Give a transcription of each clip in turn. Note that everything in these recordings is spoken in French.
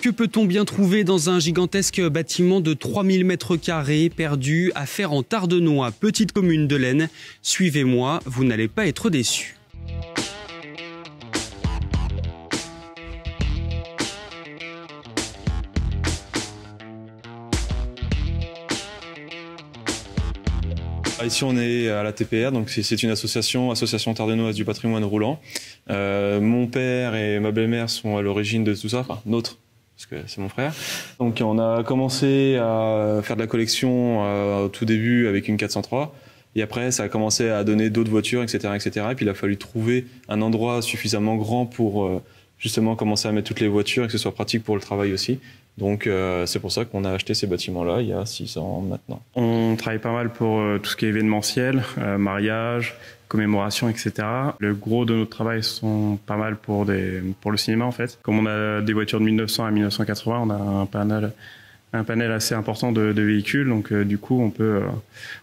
Que peut-on bien trouver dans un gigantesque bâtiment de 3000 mètres carrés perdu à faire en Tardenois, petite commune de l'Aisne Suivez-moi, vous n'allez pas être déçus. Ici, on est à la TPR, donc c'est une association, Association Tardenoise du patrimoine roulant. Euh, mon père et ma belle-mère sont à l'origine de tout ça, enfin, notre parce que c'est mon frère. Donc on a commencé à faire de la collection euh, au tout début avec une 403. Et après, ça a commencé à donner d'autres voitures, etc., etc. Et puis il a fallu trouver un endroit suffisamment grand pour euh, justement commencer à mettre toutes les voitures et que ce soit pratique pour le travail aussi. Donc euh, c'est pour ça qu'on a acheté ces bâtiments-là il y a 6 ans maintenant. On travaille pas mal pour euh, tout ce qui est événementiel, euh, mariage, commémoration, etc. Le gros de notre travail sont pas mal pour, des, pour le cinéma en fait. Comme on a des voitures de 1900 à 1980, on a un panel un panel assez important de, véhicules, donc du coup on peut,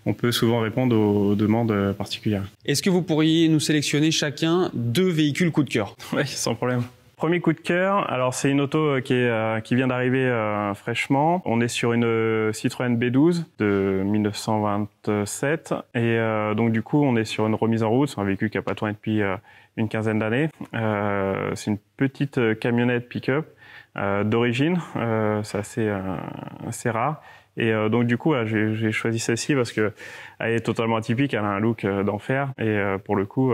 on peut souvent répondre aux, aux demandes particulières. Est-ce que vous pourriez nous sélectionner chacun deux véhicules coup de cœur Oui, sans problème. Premier coup de cœur, alors c'est une auto euh, qui, est, euh, qui vient d'arriver euh, fraîchement. On est sur une euh, Citroën B12 de 1927 et euh, donc du coup on est sur une remise en route, c'est un véhicule qui a pas tourné depuis une quinzaine d'années. c'est une petite camionnette pick-up d'origine, c'est assez, assez rare. Et euh, donc du coup, j'ai choisi celle-ci parce que elle est totalement atypique, elle a un look d'enfer et euh, pour le coup,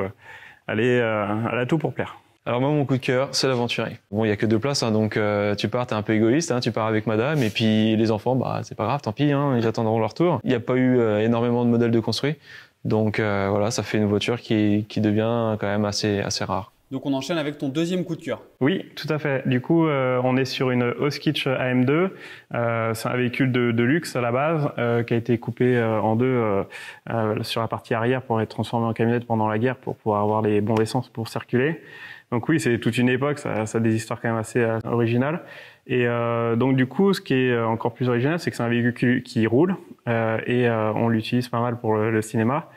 elle est, euh, elle a tout pour plaire. Alors moi mon coup de cœur, c'est l'aventurier. Bon, il y a que deux places, hein, donc euh, tu pars, t'es un peu égoïste, hein, tu pars avec Madame, et puis les enfants, bah c'est pas grave, tant pis, hein, ils attendront leur tour. Il n'y a pas eu euh, énormément de modèles de construit, donc euh, voilà, ça fait une voiture qui, qui devient quand même assez assez rare. Donc on enchaîne avec ton deuxième coup de cœur. Oui, tout à fait. Du coup, euh, on est sur une Oskitch AM2. Euh, c'est un véhicule de, luxe à la base euh, qui a été coupé en deux sur la partie arrière pour être transformé en camionnette pendant la guerre pour pouvoir avoir les bons essences pour circuler. Donc oui, c'est toute une époque, ça, a des histoires quand même assez originales. Et donc du coup, ce qui est encore plus original, c'est que c'est un véhicule qui roule, euh, et euh, on l'utilise pas mal pour le, cinéma.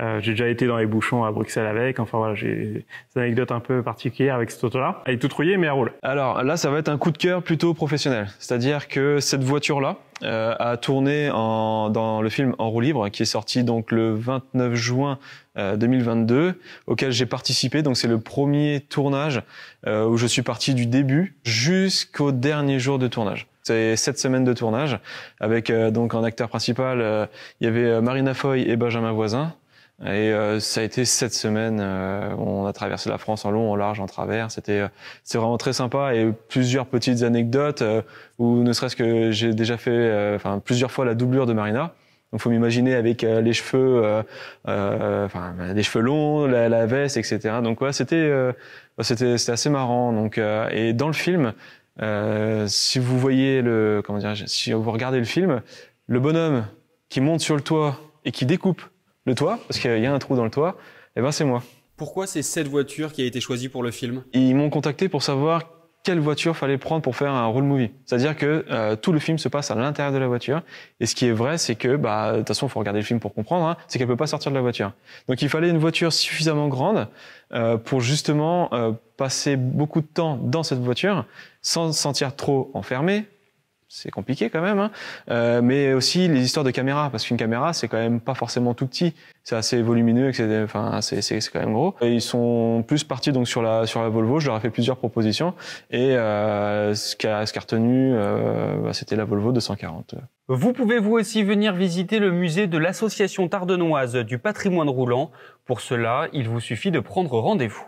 Euh, j'ai déjà été dans les bouchons à Bruxelles avec. Enfin voilà, j'ai des anecdotes un peu particulières avec cette auto-là. Elle est toute rouillée, mais elle roule. Alors là, ça va être un coup de cœur plutôt professionnel. C'est-à-dire que cette voiture-là, a tourné en, dans le film En roue libre, qui est sorti donc le 29 juin 2022, auquel j'ai participé. Donc c'est le premier tournage où je suis parti du début jusqu'au dernier jour de tournage. C'est sept semaines de tournage avec euh, donc en acteur principal, euh, il y avait euh, Marina Foy et Benjamin Voisin. Et ça a été sept semaines. on a traversé la France en long, en large, en travers. C'était c'est vraiment très sympa et plusieurs petites anecdotes où ne serait-ce que j'ai déjà fait enfin plusieurs fois la doublure de Marina. Donc faut m'imaginer avec les cheveux, enfin les cheveux longs, la, la, veste, etc. Donc ouais, c'était c'était assez marrant. Donc et dans le film, euh, si vous voyez le, comment dire, si vous regardez le film, le bonhomme qui monte sur le toit et qui découpe le toit, parce qu'il y a un trou dans le toit, eh ben c'est moi. Pourquoi c'est cette voiture qui a été choisie pour le film Ils m'ont contacté pour savoir quelle voiture fallait prendre pour faire un rôle movie. C'est-à-dire que euh, tout le film se passe à l'intérieur de la voiture. Et ce qui est vrai, c'est que, bah, de toute façon, faut regarder le film pour comprendre, hein, c'est qu'elle peut pas sortir de la voiture. Donc il fallait une voiture suffisamment grande euh, pour justement euh, passer beaucoup de temps dans cette voiture sans se sentir trop enfermé, c'est compliqué quand même, hein. euh, mais aussi les histoires de caméras, parce qu'une caméra c'est quand même pas forcément tout petit, c'est assez volumineux, etc. Enfin, c'est c'est quand même gros. Et ils sont plus partis donc sur la sur la Volvo. Je leur ai fait plusieurs propositions et euh, ce a ce a retenu, euh, bah, c'était la Volvo 240. Vous pouvez vous aussi venir visiter le musée de l'association tardenoise du patrimoine roulant. Pour cela, il vous suffit de prendre rendez-vous.